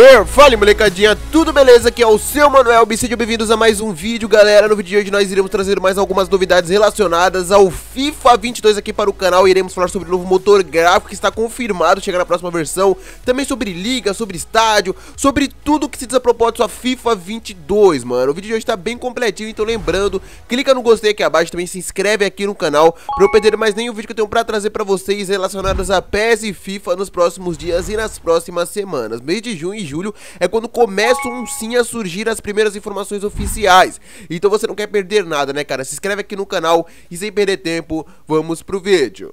Ver, fale molecadinha, tudo beleza? Aqui é o seu Manuel, e sejam bem-vindos a mais um vídeo, galera. No vídeo de hoje nós iremos trazer mais algumas novidades relacionadas ao FIFA 22 aqui para o canal. Iremos falar sobre o novo motor gráfico que está confirmado, chegar na próxima versão. Também sobre liga, sobre estádio, sobre tudo que se diz a propósito a FIFA 22, mano. O vídeo de hoje está bem completinho, então lembrando, clica no gostei aqui abaixo, também se inscreve aqui no canal para não perder mais nenhum vídeo que eu tenho para trazer para vocês relacionados a PES e FIFA nos próximos dias e nas próximas semanas. Mês de junho e julho, é quando começam sim a surgir as primeiras informações oficiais. Então você não quer perder nada, né, cara? Se inscreve aqui no canal e sem perder tempo, vamos pro vídeo.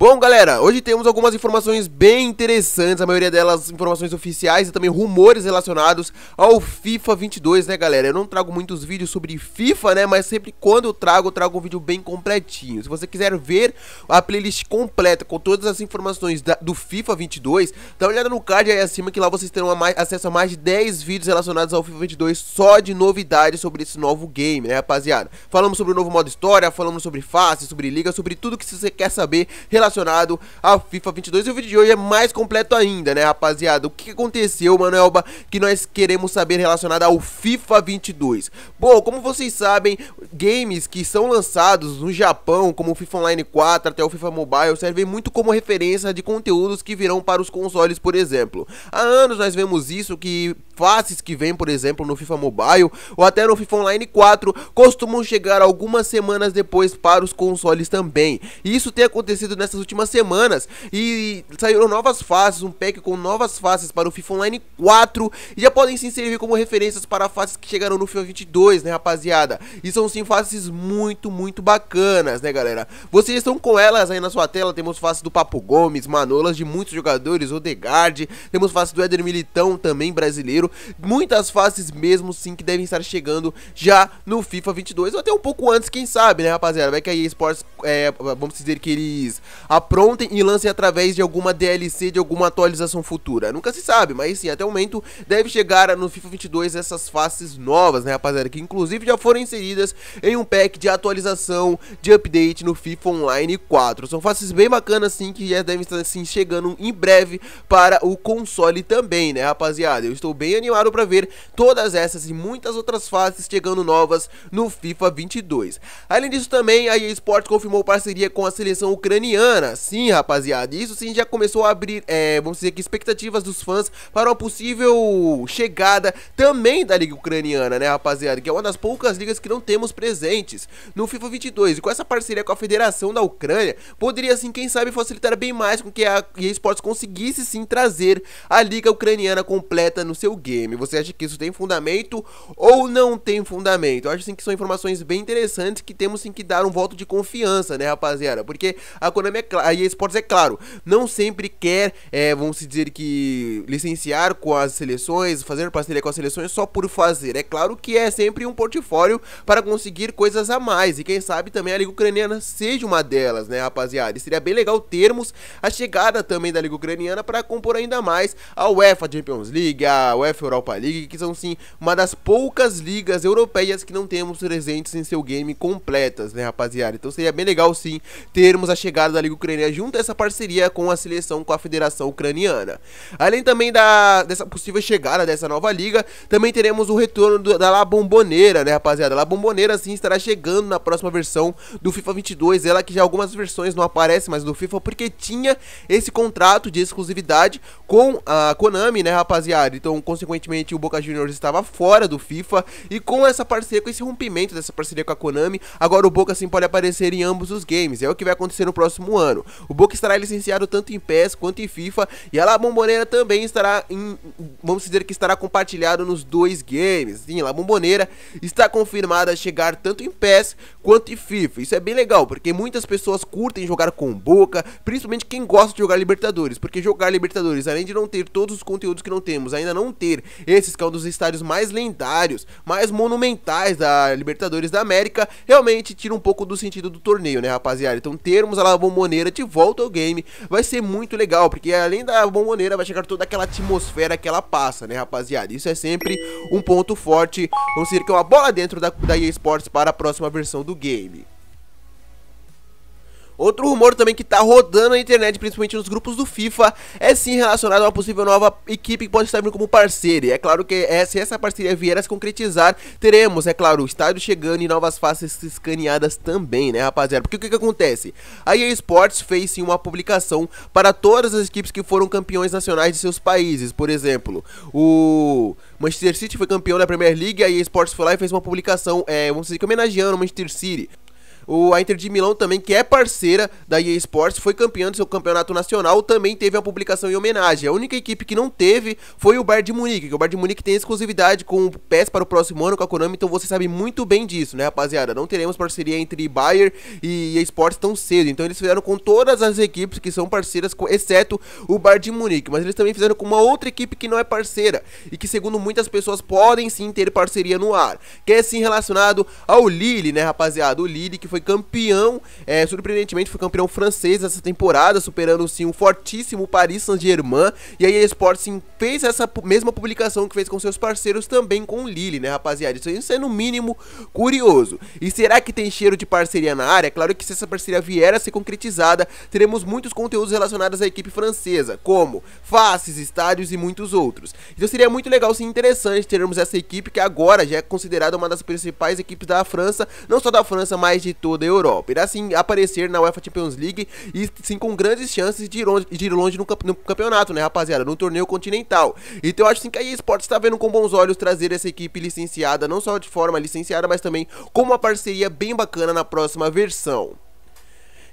Bom, galera, hoje temos algumas informações bem interessantes, a maioria delas informações oficiais e também rumores relacionados ao FIFA 22, né, galera? Eu não trago muitos vídeos sobre FIFA, né, mas sempre quando eu trago, eu trago um vídeo bem completinho. Se você quiser ver a playlist completa com todas as informações da, do FIFA 22, dá uma olhada no card aí acima que lá vocês terão a mais, acesso a mais de 10 vídeos relacionados ao FIFA 22 só de novidades sobre esse novo game, né, rapaziada? Falamos sobre o novo modo história, falamos sobre face, sobre liga, sobre tudo que você quer saber relacionado relacionado à FIFA 22. E o vídeo de hoje é mais completo ainda, né, rapaziada? O que aconteceu, Manoelba, que nós queremos saber relacionado ao FIFA 22? Bom, como vocês sabem, games que são lançados no Japão, como o FIFA Online 4 até o FIFA Mobile, servem muito como referência de conteúdos que virão para os consoles, por exemplo. Há anos nós vemos isso que faces que vem, por exemplo, no FIFA Mobile ou até no FIFA Online 4, costumam chegar algumas semanas depois para os consoles também. E isso tem acontecido nessas últimas semanas e saíram novas faces, um pack com novas faces para o FIFA Online 4 e já podem se servir como referências para faces que chegaram no FIFA 22, né, rapaziada? E são sim faces muito, muito bacanas, né, galera? Vocês estão com elas aí na sua tela, temos faces do Papo Gomes, Manolas de muitos jogadores, Odegaard, temos faces do Éder Militão também brasileiro Muitas fases mesmo sim que devem estar chegando já no FIFA 22 ou até um pouco antes, quem sabe, né, rapaziada? Vai que a EA Sports, é, vamos dizer que eles aprontem e lancem através de alguma DLC, de alguma atualização futura. Nunca se sabe, mas sim, até o momento deve chegar no FIFA 22 essas faces novas, né, rapaziada? Que inclusive já foram inseridas em um pack de atualização, de update no FIFA Online 4. São faces bem bacanas, sim, que já devem estar assim, chegando em breve para o console também, né, rapaziada? Eu estou bem animaram para ver todas essas e muitas outras fases chegando novas no FIFA 22. Além disso também, a EA Sports confirmou parceria com a seleção ucraniana. Sim, rapaziada, isso sim já começou a abrir, é, vamos dizer que expectativas dos fãs para uma possível chegada também da liga ucraniana, né, rapaziada, que é uma das poucas ligas que não temos presentes no FIFA 22. E com essa parceria com a Federação da Ucrânia, poderia assim, quem sabe, facilitar bem mais com que a EA Sports conseguisse sim trazer a liga ucraniana completa no seu game game. Você acha que isso tem fundamento ou não tem fundamento? Eu acho assim, que são informações bem interessantes que temos sim, que dar um voto de confiança, né, rapaziada? Porque a Konami é a EA Sports é claro, não sempre quer, é, vamos dizer que licenciar com as seleções, fazer parceria com as seleções só por fazer. É claro que é sempre um portfólio para conseguir coisas a mais e quem sabe também a Liga Ucraniana seja uma delas, né, rapaziada? E seria bem legal termos a chegada também da Liga Ucraniana para compor ainda mais a UEFA Champions League, a UEFA CONCACAF Europa League, que são sim uma das poucas ligas europeias que não temos presentes em seu game completas, né, rapaziada? Então seria bem legal sim termos a chegada da Liga Ucraniana junto a essa parceria com a seleção com a Federação Ucraniana. Além também da dessa possível chegada dessa nova liga, também teremos o retorno do, da La Bomboneira, né, rapaziada? La bomboneira sim estará chegando na próxima versão do FIFA 22, ela que já algumas versões não aparece mais no FIFA porque tinha esse contrato de exclusividade com a Konami, né, rapaziada? Então, com consequentemente o Boca Juniors estava fora do FIFA, e com essa parceria, com esse rompimento dessa parceria com a Konami, agora o Boca sim pode aparecer em ambos os games, é o que vai acontecer no próximo ano. O Boca estará licenciado tanto em PES quanto em FIFA, e a La Bombonera também estará em, vamos dizer que estará compartilhado nos dois games. Sim, La Bombonera está confirmada a chegar tanto em PES quanto em FIFA, isso é bem legal, porque muitas pessoas curtem jogar com Boca, principalmente quem gosta de jogar Libertadores, porque jogar Libertadores, além de não ter todos os conteúdos que não temos, ainda não tem acontecer. Esse que é um dos estádios mais lendários, mais monumentais da Libertadores da América, realmente tira um pouco do sentido do torneio, né, rapaziada? Então termos a La Bombonera de volta ao game vai ser muito legal, porque além da Bombonera vai chegar toda aquela atmosfera que ela passa, né, rapaziada? Isso é sempre um ponto forte, vamos dizer que é uma bola dentro da, da EA Sports para a próxima versão do game. Outro rumor também que está rodando na internet, principalmente nos grupos do FIFA, é sim relacionado a uma possível nova equipe que pode estar vindo como parceira. E é claro que é, se essa parceria vier a se concretizar, teremos, é claro, o estádio chegando e novas faces escaneadas também, né, rapaziada? Porque o que, que acontece? A EA Sports fez sim uma publicação para todas as equipes que foram campeões nacionais de seus países. Por exemplo, o Manchester City foi campeão da Premier League, a EA Sports foi lá e fez uma publicação, é, vamos dizer, homenageando o Manchester City. O, a Inter de Milão também, que é parceira da EA Sports, foi campeã do seu campeonato nacional, também teve a publicação em homenagem. A única equipe que não teve foi o Bayern de Munique, que o Bayern de Munique tem exclusividade com o PES para o próximo ano com a Konami, então você sabe muito bem disso, né, rapaziada? Não teremos parceria entre Bayern e EA Sports tão cedo, então eles fizeram com todas as equipes que são parceiras, exceto o Bayern de Munique, mas eles também fizeram com uma outra equipe que não é parceira e que, segundo muitas pessoas, podem sim ter parceria no ar, que é sim relacionado ao Lille, né, rapaziada? O Lille que foi foi campeão, é, surpreendentemente foi campeão francês essa temporada, superando sim um fortíssimo Paris Saint-Germain. E a EA fez essa mesma publicação que fez com seus parceiros também com o Lille, né, rapaziada? Isso, isso é no mínimo curioso. E será que tem cheiro de parceria na área? Claro que se essa parceria vier a ser concretizada, teremos muitos conteúdos relacionados à equipe francesa, como faces, estádios e muitos outros. Então seria muito legal, sim, interessante termos essa equipe que agora já é considerada uma das principais equipes da França, não só da França, mas de todo toda a Europa. Irá sim aparecer na UEFA Champions League e sim com grandes chances de ir longe, de ir longe no, no, campeonato, né, rapaziada? No torneio continental. Então eu acho sim que a eSports está vendo com bons olhos trazer essa equipe licenciada, não só de forma licenciada, mas também com uma parceria bem bacana na próxima versão.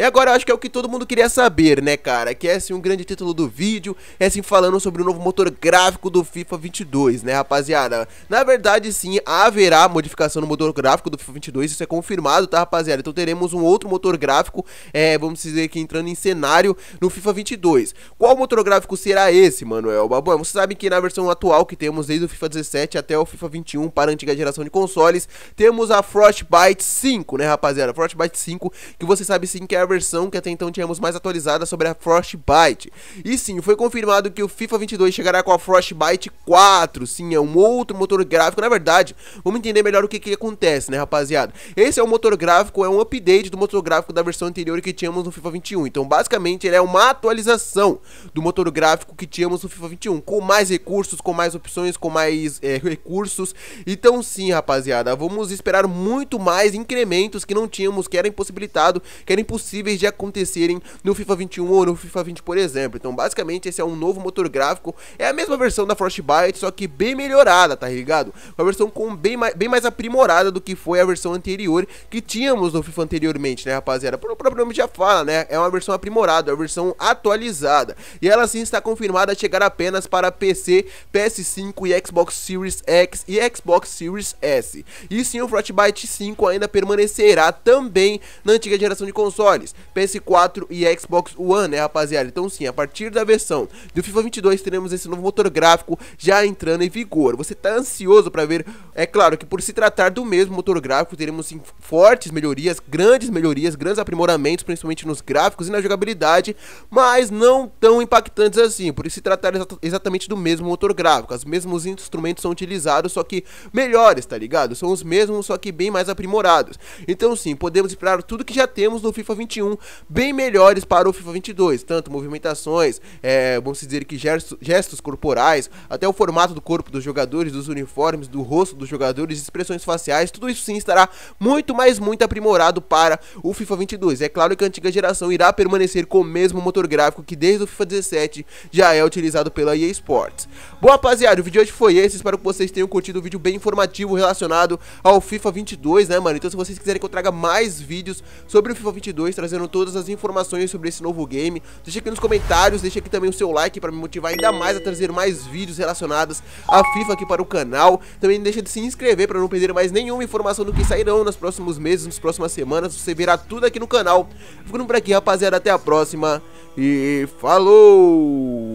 E agora eu acho que é o que todo mundo queria saber, né, cara? Que é assim um grande título do vídeo, é assim falando sobre o novo motor gráfico do FIFA 22, né, rapaziada? Na verdade, sim, haverá modificação no motor gráfico do FIFA 22, isso é confirmado, tá, rapaziada? Então teremos um outro motor gráfico, é, vamos dizer que entrando em cenário no FIFA 22. Qual motor gráfico será esse, Manuel? Bom, você sabe que na versão atual que temos desde o FIFA 17 até o FIFA 21 para a antiga geração de consoles, temos a Frostbite 5, né, rapaziada? Frostbite 5, que você sabe sim que é a versão que até então tínhamos mais atualizada sobre a Frostbite. E sim, foi confirmado que o FIFA 22 chegará com a Frostbite 4. Sim, é um outro motor gráfico. Na verdade, vamos entender melhor o que, que acontece, né, rapaziada? Esse é o motor gráfico, é um update do motor gráfico da versão anterior que tínhamos no FIFA 21. Então, basicamente, ele é uma atualização do motor gráfico que tínhamos no FIFA 21, com mais recursos, com mais opções, com mais é, recursos. Então, sim, rapaziada, vamos esperar muito mais incrementos que não tínhamos, que era impossibilitado, que era impossível possíveis de acontecerem no FIFA 21 ou no FIFA 20, por exemplo. Então, basicamente, esse é um novo motor gráfico, é a mesma versão da Frostbite, só que bem melhorada, tá ligado? Uma versão com bem mais, bem mais aprimorada do que foi a versão anterior que tínhamos no FIFA anteriormente, né, rapaziada? O próprio nome já fala, né? É uma versão aprimorada, é uma versão atualizada. E ela sim está confirmada a chegar apenas para PC, PS5 e Xbox Series X e Xbox Series S. E sim, o Frostbite 5 ainda permanecerá também na antiga geração de consoles consoles, PS4 e Xbox One, né, rapaziada? Então sim, a partir da versão do FIFA 22 teremos esse novo motor gráfico já entrando em vigor. Você tá ansioso para ver? É claro que por se tratar do mesmo motor gráfico, teremos sim fortes melhorias, grandes melhorias, grandes aprimoramentos, principalmente nos gráficos e na jogabilidade, mas não tão impactantes assim, por se tratar exatamente do mesmo motor gráfico. Os mesmos instrumentos são utilizados, só que melhores, tá ligado? São os mesmos, só que bem mais aprimorados. Então sim, podemos esperar tudo que já temos no FIFA 22 21 bem melhores para o FIFA 22, tanto movimentações, é, vamos dizer que gestos, gestos corporais, até o formato do corpo dos jogadores, dos uniformes, do rosto dos jogadores, expressões faciais, tudo isso sim estará muito, mais muito aprimorado para o FIFA 22. É claro que a antiga geração irá permanecer com o mesmo motor gráfico que desde o FIFA 17 já é utilizado pela EA Sports. Bom, rapaziada, o vídeo de hoje foi esse. Espero que vocês tenham curtido o vídeo bem informativo relacionado ao FIFA 22, né, mano? Então, se vocês quiserem que eu traga mais vídeos sobre o FIFA 22, trazendo todas as informações sobre esse novo game. Deixa aqui nos comentários, deixa aqui também o seu like para me motivar ainda mais a trazer mais vídeos relacionados à FIFA aqui para o canal. Também não deixa de se inscrever para não perder mais nenhuma informação do que sairão nos próximos meses, nas próximas semanas. Você verá tudo aqui no canal. Ficando por aqui, rapaziada. Até a próxima e falou!